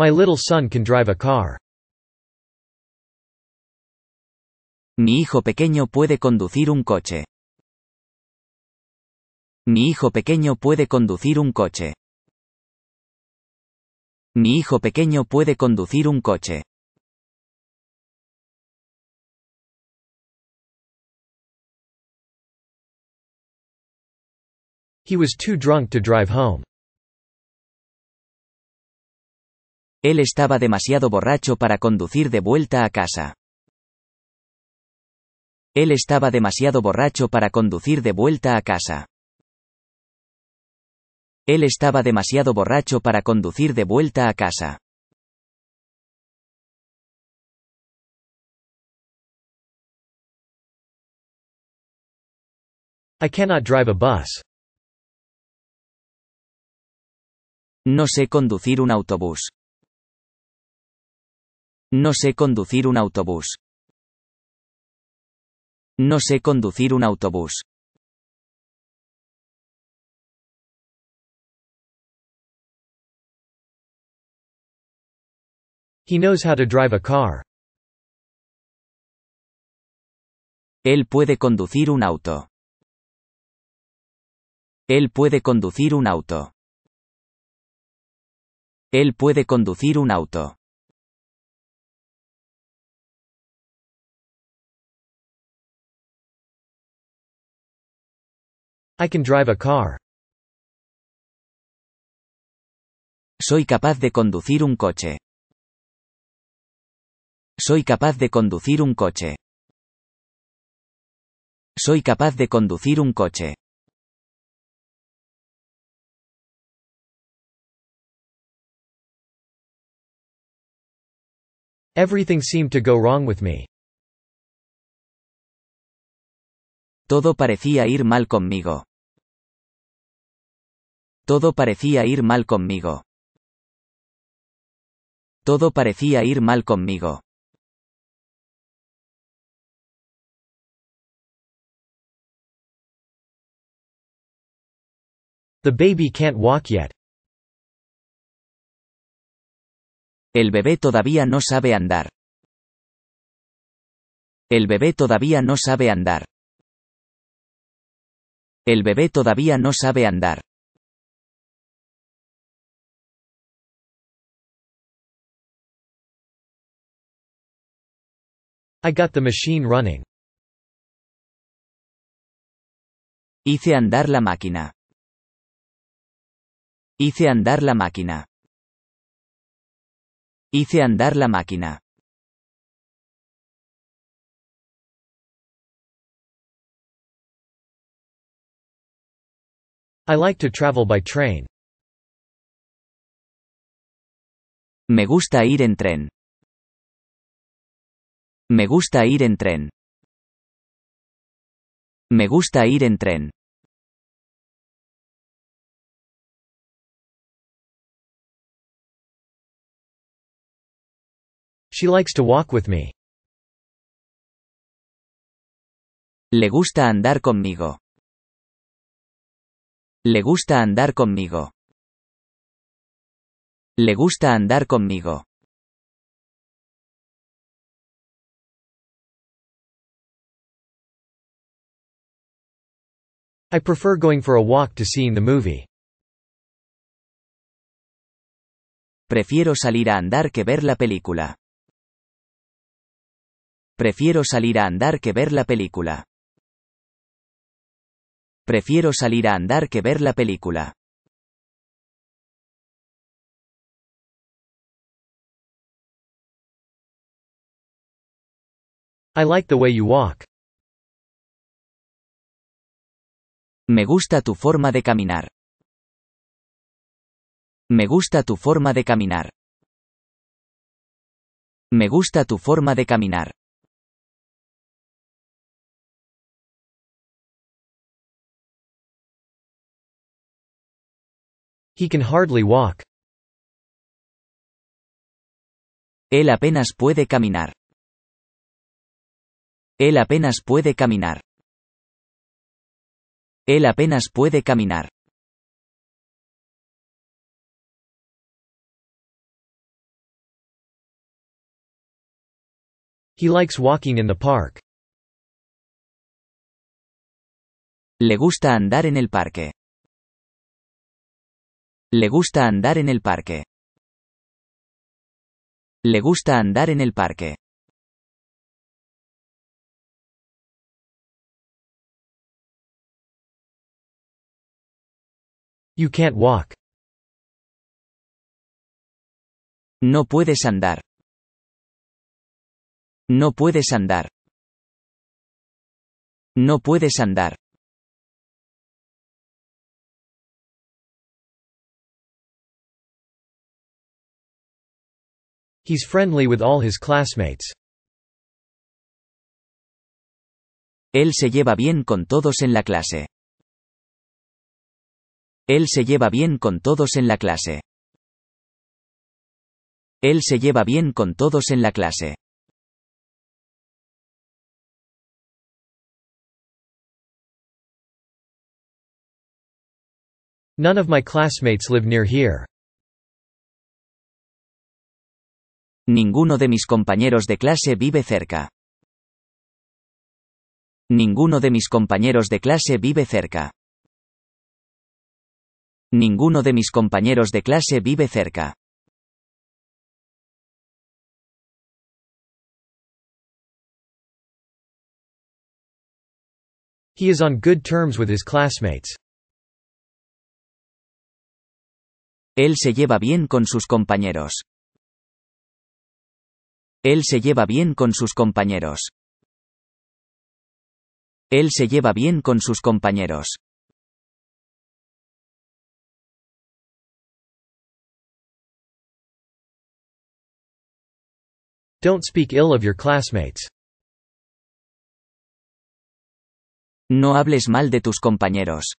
My little son can drive a car. Mi hijo pequeño puede conducir un coche. Mi hijo pequeño puede conducir un coche. Mi hijo pequeño puede conducir un coche. He was too drunk to drive home. Él estaba demasiado borracho para conducir de vuelta a casa. Él estaba demasiado borracho para conducir de vuelta a casa. Él estaba demasiado borracho para conducir de vuelta a casa. I cannot drive a bus. No sé conducir un autobús. No sé conducir un autobús. No sé conducir un autobús. He knows how to drive a car. Él puede conducir un auto. Él puede conducir un auto. Él puede conducir un auto. I can drive a car. Soy capaz de conducir un coche. Soy capaz de conducir un coche. Soy capaz de conducir un coche. Everything seemed to go wrong with me. Todo parecía ir mal conmigo. Todo parecía ir mal conmigo. Todo parecía ir mal conmigo. The baby can't walk yet. El bebé todavía no sabe andar. El bebé todavía no sabe andar. El bebé todavía no sabe andar. I got the machine running. Hice andar la máquina. Hice andar la máquina. Hice andar la máquina. I like to travel by train. Me gusta ir en tren. Me gusta ir en tren. Me gusta ir en tren. She likes to walk with me. Le gusta andar conmigo. Le gusta andar conmigo. Le gusta andar conmigo. I prefer going for a walk to seeing the movie. Prefiero salir a andar que ver la película. Prefiero salir a andar que ver la película. Prefiero salir a andar que ver la película. I like the way you walk. Me gusta tu forma de caminar. Me gusta tu forma de caminar. Me gusta tu forma de caminar. He can hardly walk. Él apenas puede caminar. Él apenas puede caminar. Él apenas puede caminar. He likes walking in the park. Le gusta andar en el parque. Le gusta andar en el parque. Le gusta andar en el parque. You can't walk. No puedes andar. No puedes andar. No puedes andar. He's friendly with all his classmates. Él se lleva bien con todos en la clase. Él se lleva bien con todos en la clase. Él se lleva bien con todos en la clase. None of my classmates live near here. Ninguno de mis compañeros de clase vive cerca. Ninguno de mis compañeros de clase vive cerca. Ninguno de mis compañeros de clase vive cerca. He is on good terms with his classmates. Él se lleva bien con sus compañeros. Él se lleva bien con sus compañeros. Él se lleva bien con sus compañeros. Don't speak ill of your classmates. No hables mal de tus compañeros.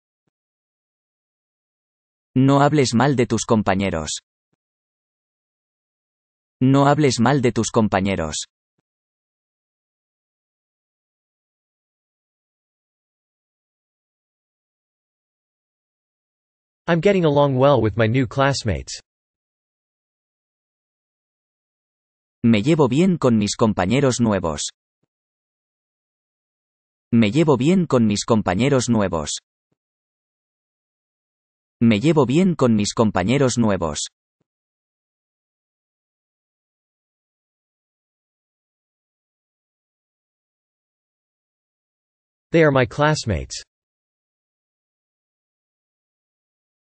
No hables mal de tus compañeros. No hables mal de tus compañeros. I'm getting along well with my new classmates. Me llevo bien con mis compañeros nuevos. Me llevo bien con mis compañeros nuevos. Me llevo bien con mis compañeros nuevos. They are my classmates.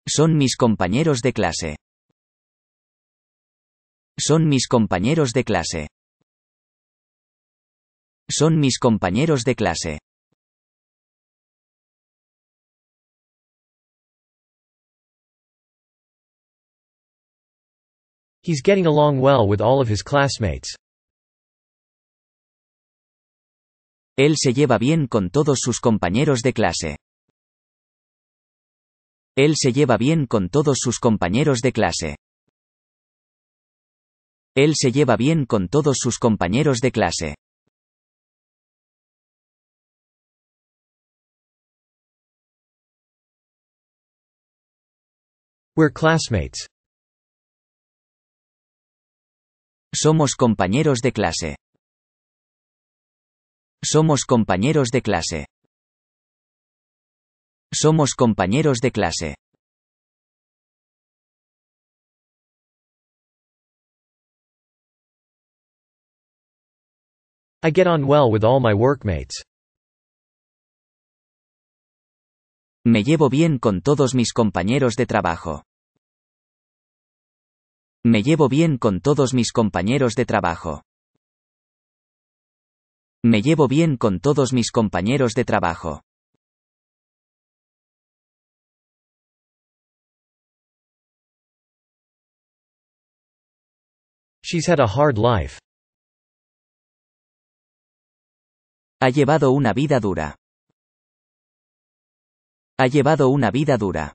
Son mis compañeros de clase. Son mis compañeros de clase. Son mis compañeros de clase. He's getting along well with all of his classmates. Él se lleva bien con todos sus compañeros de clase. Él se lleva bien con todos sus compañeros de clase. Él se lleva bien con todos sus compañeros de clase. Somos compañeros de clase. Somos compañeros de clase. Somos compañeros de clase. I get on well with all my workmates. Me llevo bien con todos mis compañeros de trabajo. Me llevo bien con todos mis compañeros de trabajo. Me llevo bien con todos mis compañeros de trabajo. She's had a hard life. Ha llevado una vida dura. Ha llevado una vida dura.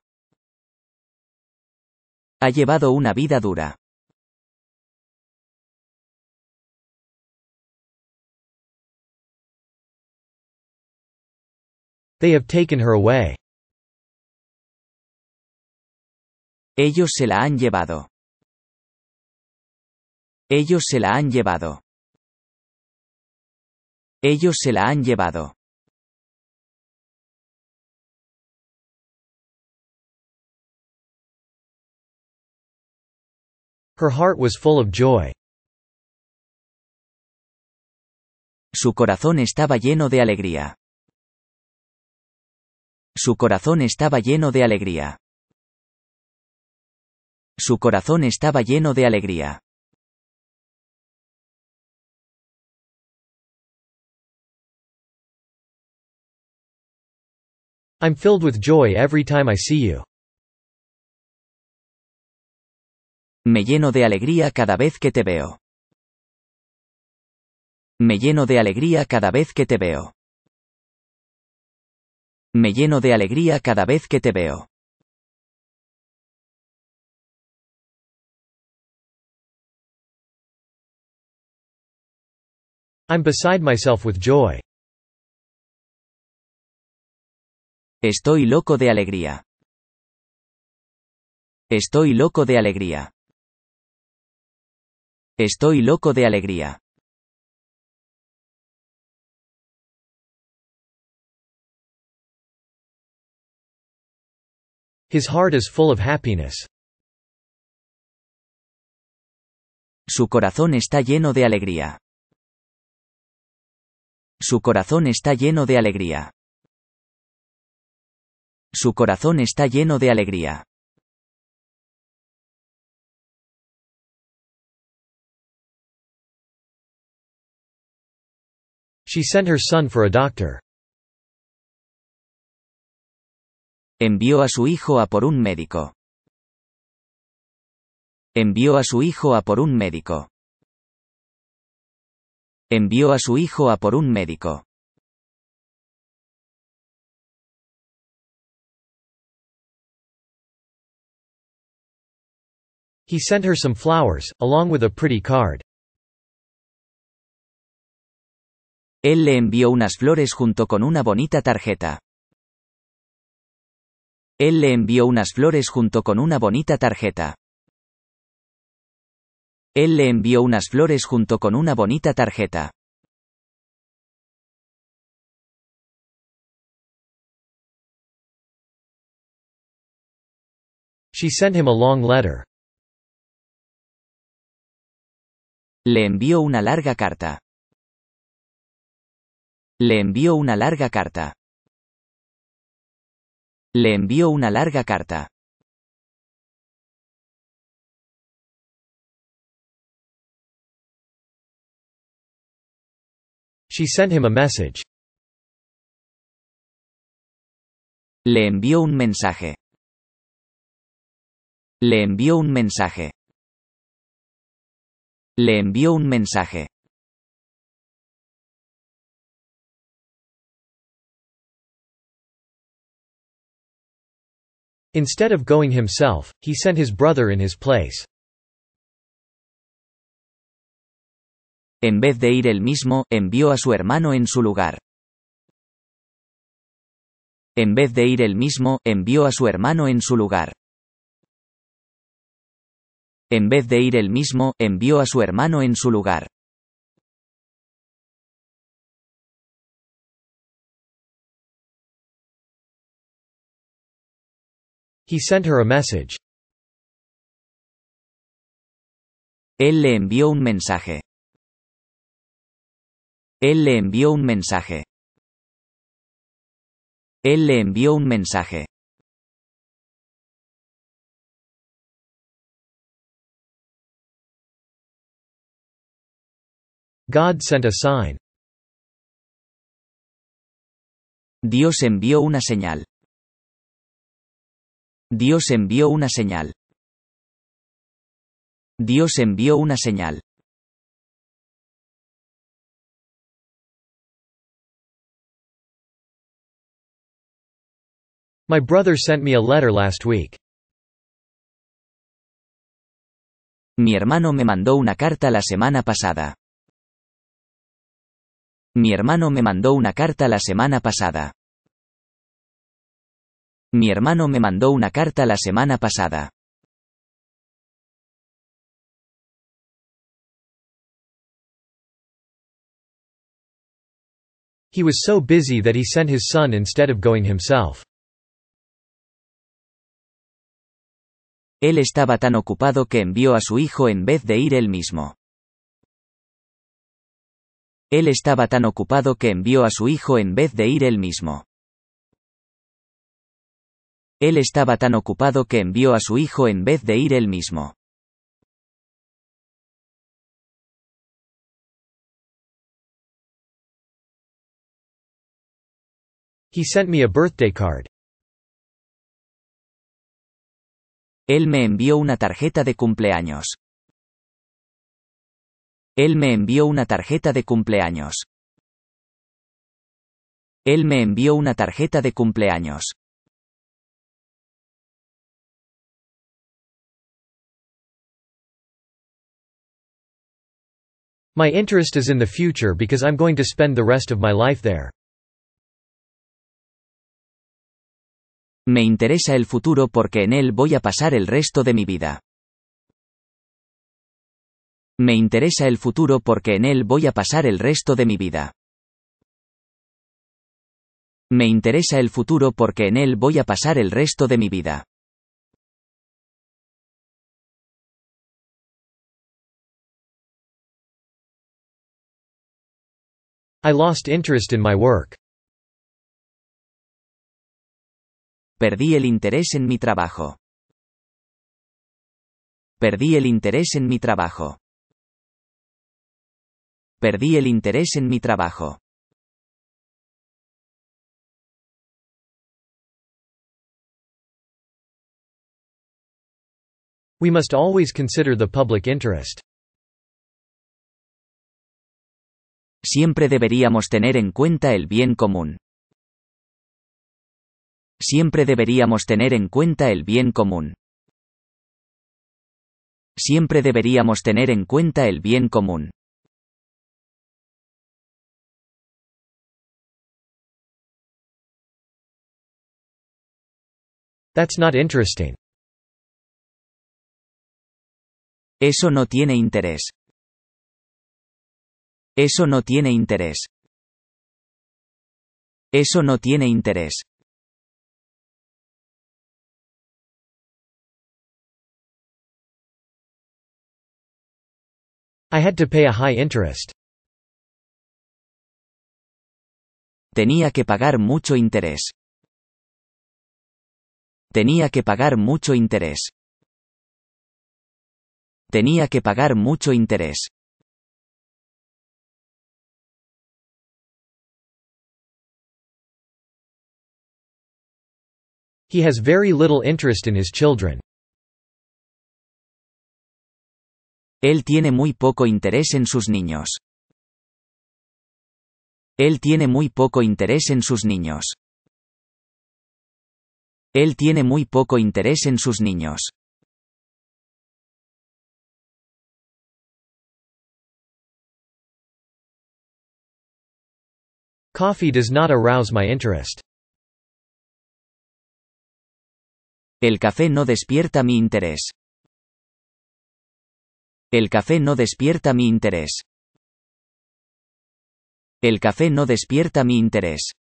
Ha llevado una vida dura. They have taken her away. Ellos se la han llevado. Ellos se la han llevado. Ellos se la han llevado. Her heart was full of joy. Su corazón estaba lleno de alegría. Su corazón estaba lleno de alegría. Su corazón estaba lleno de alegría. I'm filled with joy every time I see you. Me lleno de alegría cada vez que te veo. Me lleno de alegría cada vez que te veo. Me lleno de alegría cada vez que te veo. I'm beside myself with joy. Estoy loco de alegría. Estoy loco de alegría. Estoy loco de alegría. His heart is full of happiness. Su corazón está lleno de alegría. Su corazón está lleno de alegría su corazón está lleno de alegría. She sent her son for a doctor. Envió a su hijo a por un médico. Envió a su hijo a por un médico. Envió a su hijo a por un médico. He sent her some flowers, along with a pretty card. Él le envió unas flores junto con una bonita tarjeta. Él le envió unas flores junto con una bonita tarjeta. Él le envió unas flores junto con una bonita tarjeta. She sent him a long letter. Le envió una larga carta. Le envió una larga carta. Le envió una larga carta. She sent him a message. Le envió un mensaje. Le envió un mensaje. Le envió un mensaje. Instead of going himself, he sent his brother in his place. En vez de ir él mismo, envió a su hermano en su lugar. En vez de ir él mismo, envió a su hermano en su lugar. En vez de ir él mismo, envió a su hermano en su lugar. He sent her a message. Él le envió un mensaje. Él le envió un mensaje. Él le envió un mensaje. God sent a sign. Dios envió una señal. Dios envió una señal. Dios envió una señal. My brother sent me a letter last week. Mi hermano me mandó una carta la semana pasada. Mi hermano me mandó una carta la semana pasada. Mi hermano me mandó una carta la semana pasada. He was so busy that he sent his son instead of going himself. Él estaba tan ocupado que envió a su hijo en vez de ir él mismo. Él estaba tan ocupado que envió a su hijo en vez de ir él mismo. Él estaba tan ocupado que envió a su hijo en vez de ir él mismo. He sent me a birthday card. Él me envió una tarjeta de cumpleaños. Él me envió una tarjeta de cumpleaños. Él me envió una tarjeta de cumpleaños. My interest is in the future because I'm going to spend the rest of my life there. Me interesa el futuro porque en él voy a pasar el resto de mi vida. Me interesa el futuro porque en él voy a pasar el resto de mi vida. Me interesa el futuro porque en él voy a pasar el resto de mi vida. I lost interest in my work. Perdí el interés en mi trabajo. Perdí el interés en mi trabajo. Perdí el interés en mi trabajo. We must always consider the public interest. Siempre deberíamos tener en cuenta el bien común. Siempre deberíamos tener en cuenta el bien común. Siempre deberíamos tener en cuenta el bien común. That's not interesting. Eso no tiene interés. Eso no tiene interés. Eso no tiene interés. I had to pay a high interest. Tenía que pagar mucho interés. Tenía que pagar mucho interés. Tenía que pagar mucho interés. He has very little interest in his children. Él tiene muy poco interés en sus niños. Él tiene muy poco interés en sus niños. Él tiene muy poco interés en sus niños. Coffee does not arouse my interest. El café no despierta mi interés. El café no despierta mi interés. El café no despierta mi interés.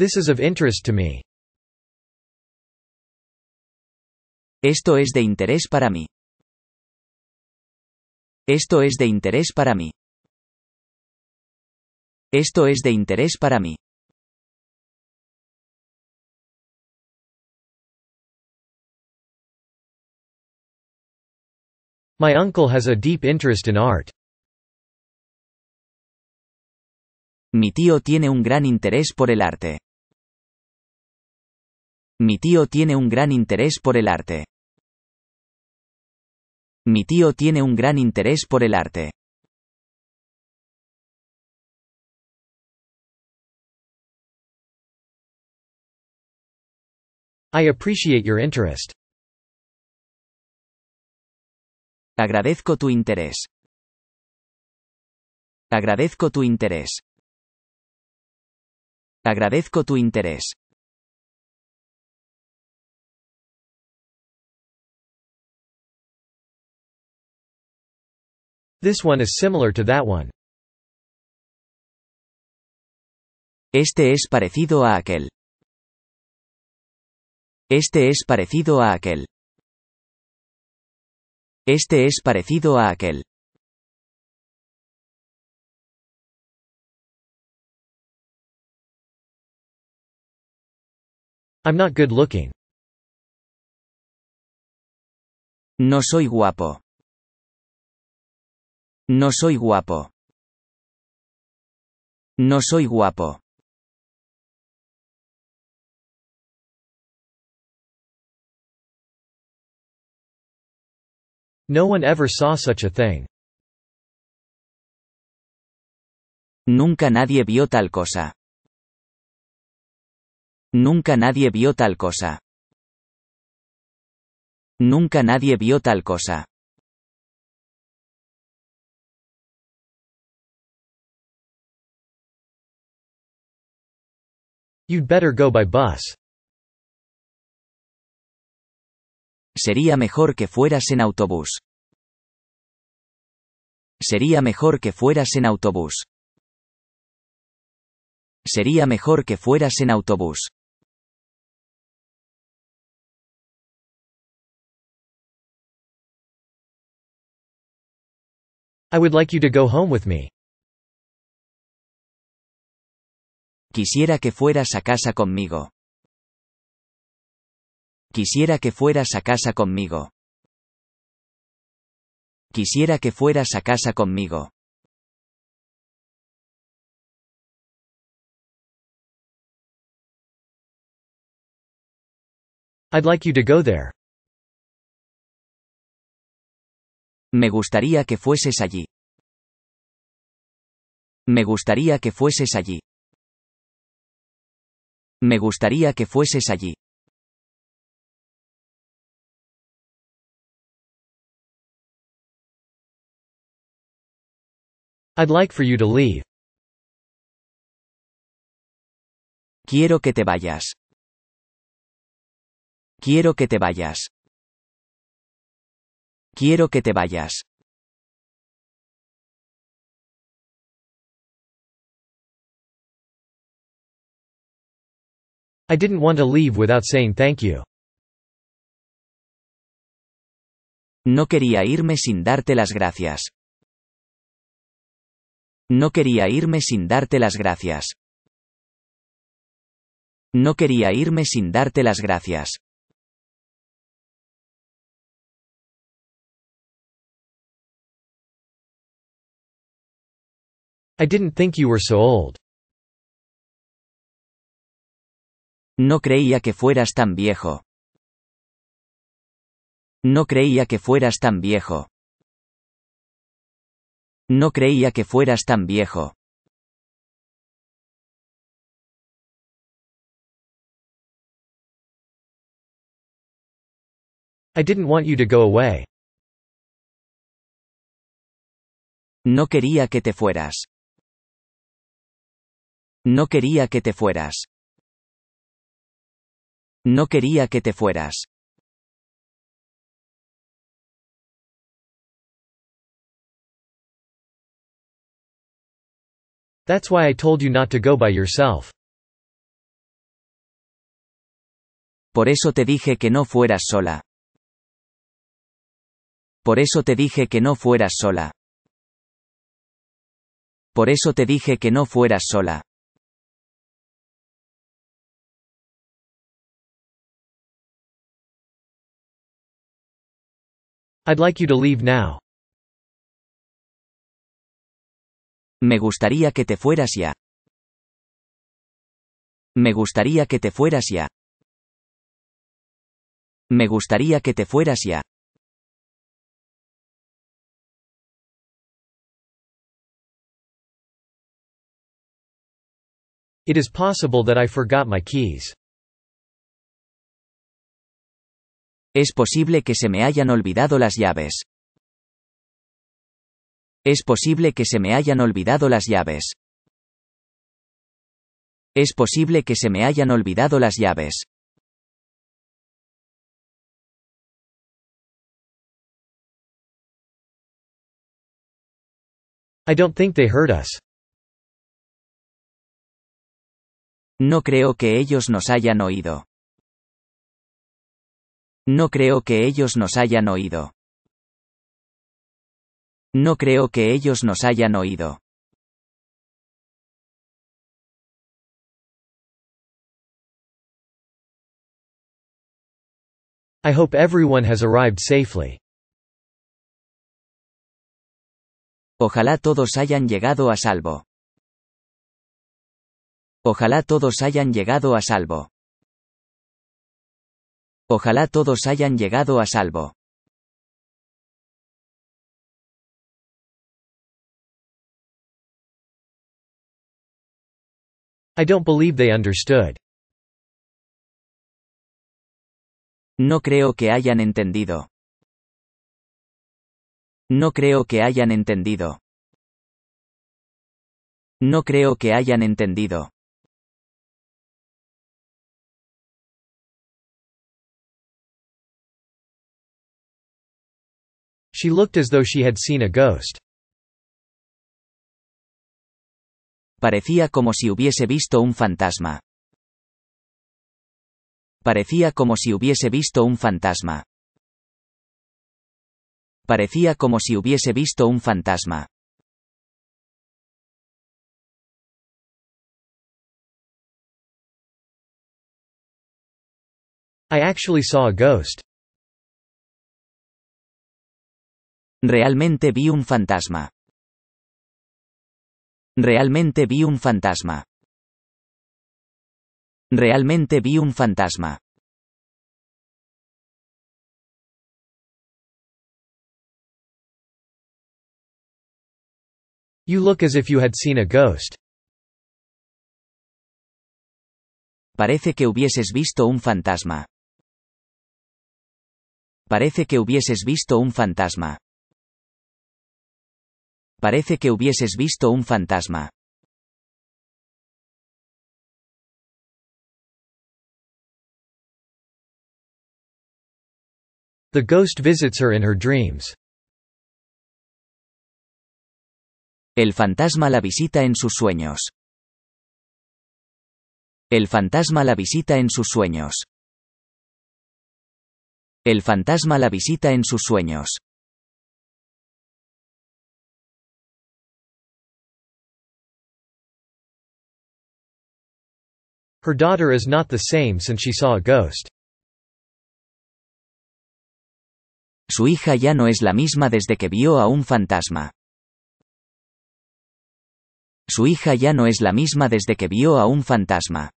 This is of interest to me. Esto es de interés para mí. Esto es de interés para mí. Esto es de interés para mí. My uncle has a deep interest in art. Mi tío tiene un gran interés por el arte. Mi tío tiene un gran interés por el arte. Mi tío tiene un gran interés por el arte. I appreciate your interest. Agradezco tu interés. Agradezco tu interés. Agradezco tu interés. This one is similar to that one. Este es parecido a aquel. Este es parecido a aquel. Este es parecido a aquel. I'm not good looking. No soy guapo. No soy guapo. No soy guapo. No one ever saw such a thing. Nunca nadie vio tal cosa. Nunca nadie vio tal cosa. Nunca nadie vio tal cosa. You'd better go by bus. Sería mejor que fueras en autobús. Sería mejor que fueras en autobús. Sería mejor que fueras en autobús. I would like you to go home with me. Quisiera que fueras a casa conmigo. Quisiera que fueras a casa conmigo. Quisiera que fueras a casa conmigo. I'd like you to go there. Me gustaría que fueses allí. Me gustaría que fueses allí. Me gustaría que fueses allí. I'd like for you to leave. Quiero que te vayas. Quiero que te vayas. Quiero que te vayas. I didn't want to leave without saying thank you. No quería irme sin darte las gracias. No quería irme sin darte las gracias. No quería irme sin darte las gracias. I didn't think you were so old. No creía que fueras tan viejo. No creía que fueras tan viejo. No creía que fueras tan viejo. I didn't want you to go away. No quería que te fueras. No quería que te fueras. No quería que te fueras. That's why I told you not to go by yourself. Por eso te dije que no fueras sola. Por eso te dije que no fueras sola. Por eso te dije que no fueras sola. I'd like you to leave now. Me gustaría que te fueras ya. Me gustaría que te fueras ya. Me gustaría que te fueras ya. It is possible that I forgot my keys. Es posible que se me hayan olvidado las llaves. Es posible que se me hayan olvidado las llaves. Es posible que se me hayan olvidado las llaves. I don't think they heard us. No creo que ellos nos hayan oído. No creo que ellos nos hayan oído. No creo que ellos nos hayan oído. I hope everyone has arrived safely. Ojalá todos hayan llegado a salvo. Ojalá todos hayan llegado a salvo. Ojalá todos hayan llegado a salvo. I don't believe they understood. No creo que hayan entendido. No creo que hayan entendido. No creo que hayan entendido. She looked as though she had seen a ghost. Parecía como si hubiese visto un fantasma. Parecía como si hubiese visto un fantasma. Parecía como si hubiese visto un fantasma. I actually saw a ghost. Realmente vi un fantasma. Realmente vi un fantasma. Realmente vi un fantasma. You look as if you had seen a ghost. Parece que hubieses visto un fantasma. Parece que hubieses visto un fantasma. Parece que hubieses visto un fantasma. The ghost visits her in her dreams. El fantasma la visita en sus sueños. El fantasma la visita en sus sueños. El fantasma la visita en sus sueños. Her daughter is not the same since she saw a ghost. Su hija ya no es la misma desde que vio a un fantasma. Su hija ya no es la misma desde que vio a un fantasma.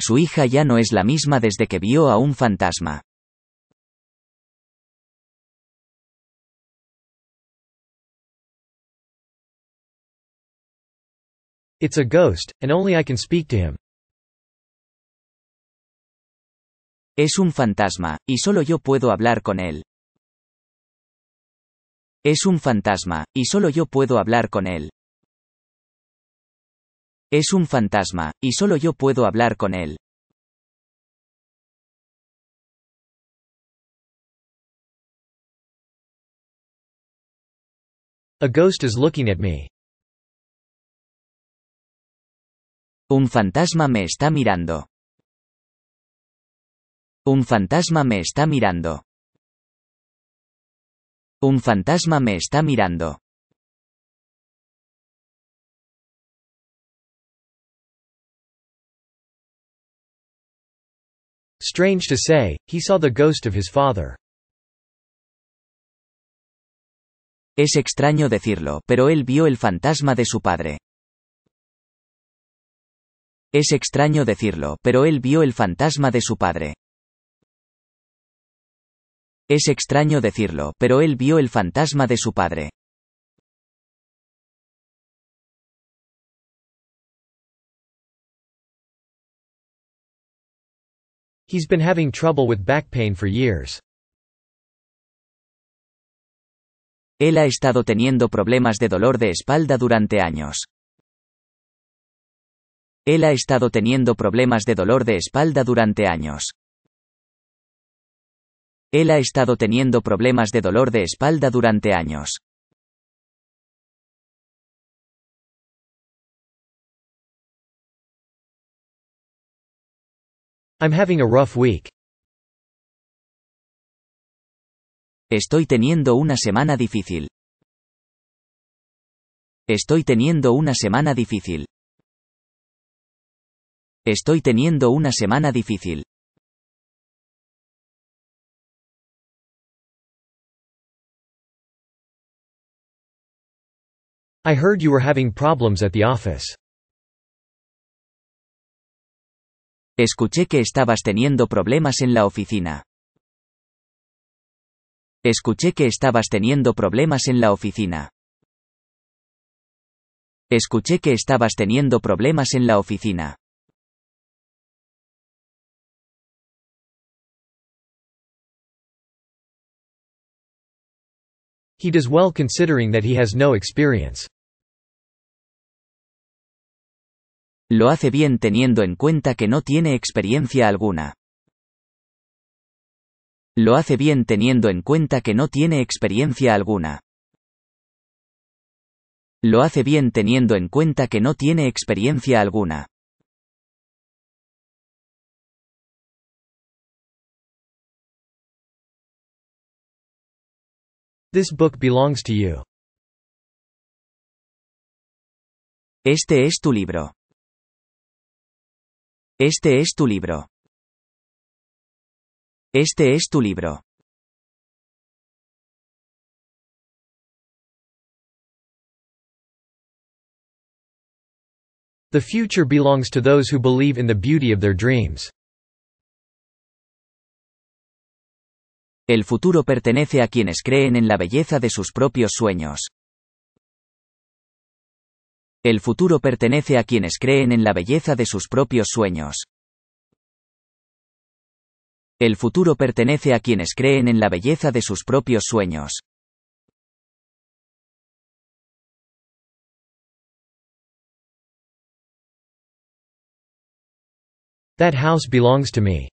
Su hija ya no es la misma desde que vio a un fantasma. It's a ghost, and only I can speak to him. Es un fantasma, y solo yo puedo hablar con él. Es un fantasma, y solo yo puedo hablar con él. Es un fantasma, y solo yo puedo hablar con él. A ghost is looking at me. Un fantasma me está mirando. Un fantasma me está mirando. Un fantasma me está mirando. Strange to say, he saw the ghost of his father. Es extraño decirlo, pero él vio el fantasma de su padre. Es extraño decirlo, pero él vio el fantasma de su padre. Es extraño decirlo, pero él vio el fantasma de su padre. He's been having trouble with back pain for years. Él ha estado teniendo problemas de dolor de espalda durante años. Él ha estado teniendo problemas de dolor de espalda durante años. Él ha estado teniendo problemas de dolor de espalda durante años. I'm having a rough week. Estoy teniendo una semana difícil. Estoy teniendo una semana difícil. Estoy teniendo una semana difícil. I heard you were having problems at the office. Escuché que estabas teniendo problemas en la oficina. Escuché que estabas teniendo problemas en la oficina. Escuché que estabas teniendo problemas en la oficina. He does well considering that he has no experience. Lo hace bien teniendo en cuenta que no tiene experiencia alguna. Lo hace bien teniendo en cuenta que no tiene experiencia alguna. Lo hace bien teniendo en cuenta que no tiene experiencia alguna. This book belongs to you. Este es tu libro. Este es tu libro. Este es tu libro. The future belongs to those who believe in the beauty of their dreams. El futuro pertenece a quienes creen en la belleza de sus propios sueños. El futuro pertenece a quienes creen en la belleza de sus propios sueños. El futuro pertenece a quienes creen en la belleza de sus propios sueños. That house belongs to me.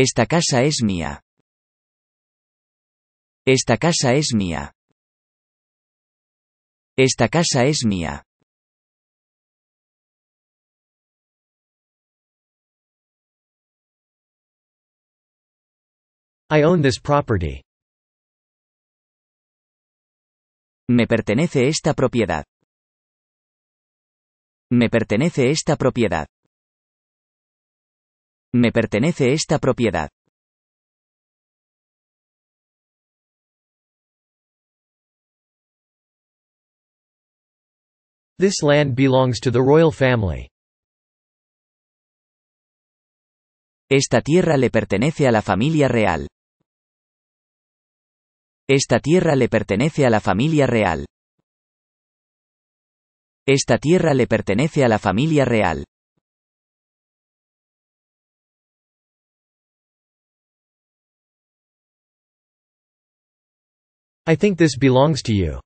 Esta casa es mía. Esta casa es mía. Esta casa es mía. I own this property. Me pertenece esta propiedad. Me pertenece esta propiedad. Me pertenece esta propiedad. This land belongs to the royal family. Esta tierra le pertenece a la familia real. Esta tierra le pertenece a la familia real. Esta tierra le pertenece a la familia real. I think this belongs to you.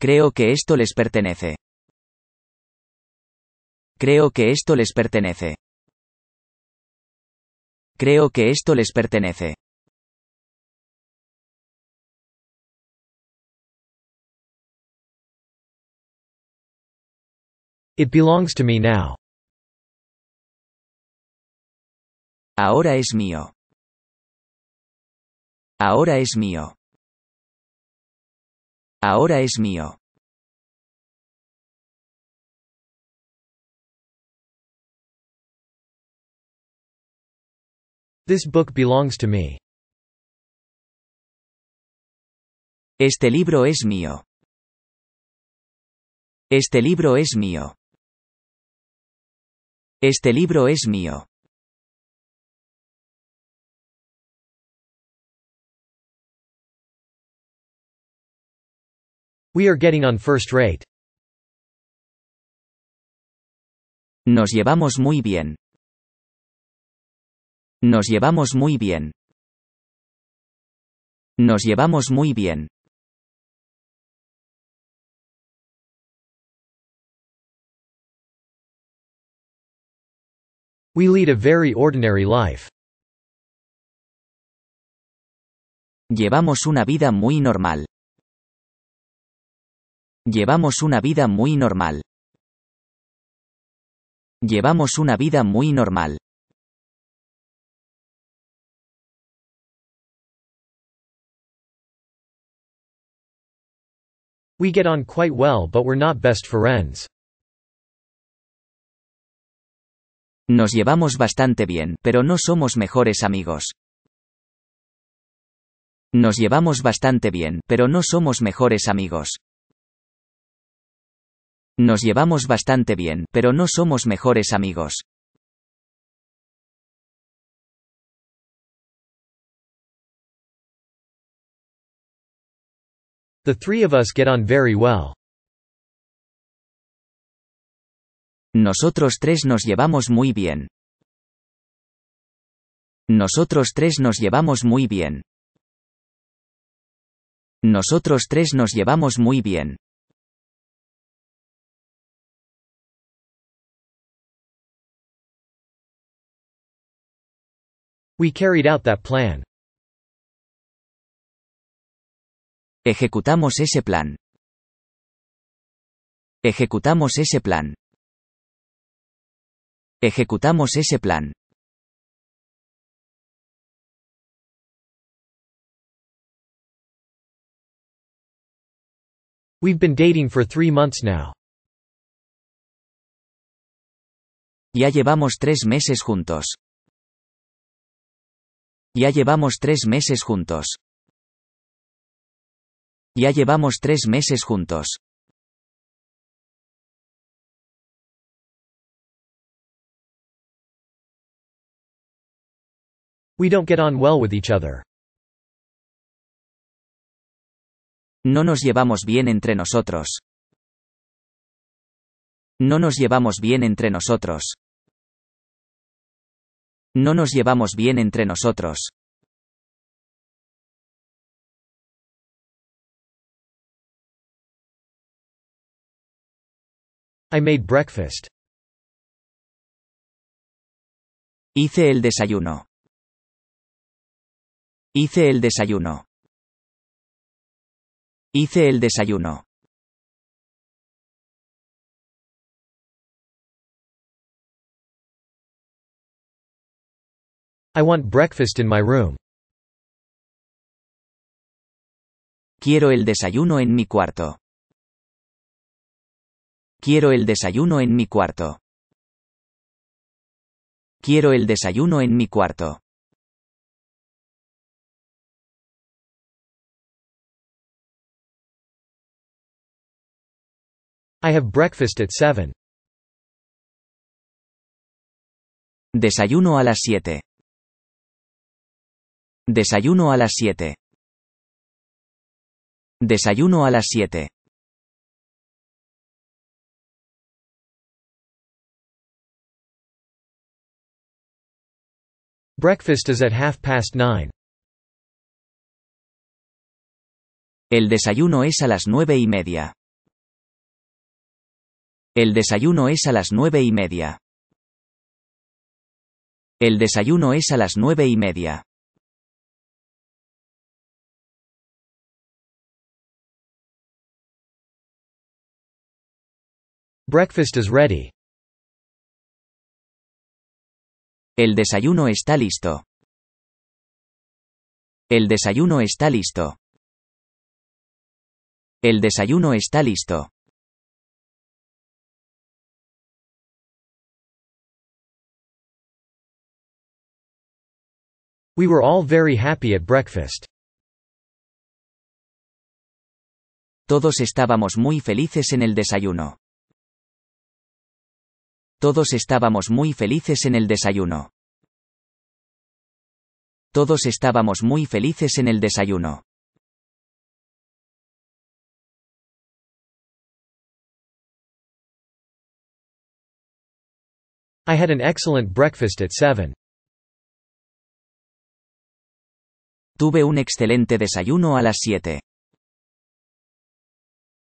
Creo que esto les pertenece. Creo que esto les pertenece. Creo que esto les pertenece. It belongs to me now. Ahora es mío. Ahora es mío. Ahora es mío. This book belongs to me. Este libro es mío. Este libro es mío. Este libro es mío. We are getting on first rate. Nos llevamos muy bien. Nos llevamos muy bien. Nos llevamos muy bien. We lead a very ordinary life. Llevamos una vida muy normal. Llevamos una vida muy normal. Llevamos una vida muy normal. We get on quite well but we're not best friends. Nos llevamos bastante bien, pero no somos mejores amigos. Nos llevamos bastante bien, pero no somos mejores amigos. Nos llevamos bastante bien, pero no somos mejores amigos. The three of us get on very well. Nosotros tres nos llevamos muy bien. Nosotros tres nos llevamos muy bien. Nosotros tres nos llevamos muy bien. We carried out that plan. Ejecutamos ese plan. Ejecutamos ese plan. Ejecutamos ese plan. We've been dating for three months now. Ya llevamos tres meses juntos. Ya llevamos tres meses juntos. Ya llevamos tres meses juntos. We don't get on well with each other. No nos llevamos bien entre nosotros. No nos llevamos bien entre nosotros. No nos llevamos bien entre nosotros. I made breakfast. Hice el desayuno. Hice el desayuno. Hice el desayuno. I want breakfast in my room. Quiero el desayuno en mi cuarto. Quiero el desayuno en mi cuarto. Quiero el desayuno en mi cuarto. I have breakfast at seven. Desayuno a las siete. Desayuno a las 7. Desayuno a las 7. Breakfast is at half past nine. El desayuno es a las nueve y media. El desayuno es a las nueve y media. El desayuno es a las nueve y media. Breakfast is ready. El desayuno está listo. El desayuno está listo. El desayuno está listo. We were all very happy at breakfast. Todos estábamos muy felices en el desayuno. Todos estábamos muy felices en el desayuno. Todos estábamos muy felices en el desayuno. I had an excellent breakfast at Tuve un excelente desayuno a las siete.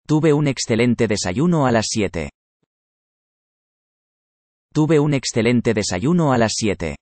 Tuve un excelente desayuno a las siete. Tuve un excelente desayuno a las 7.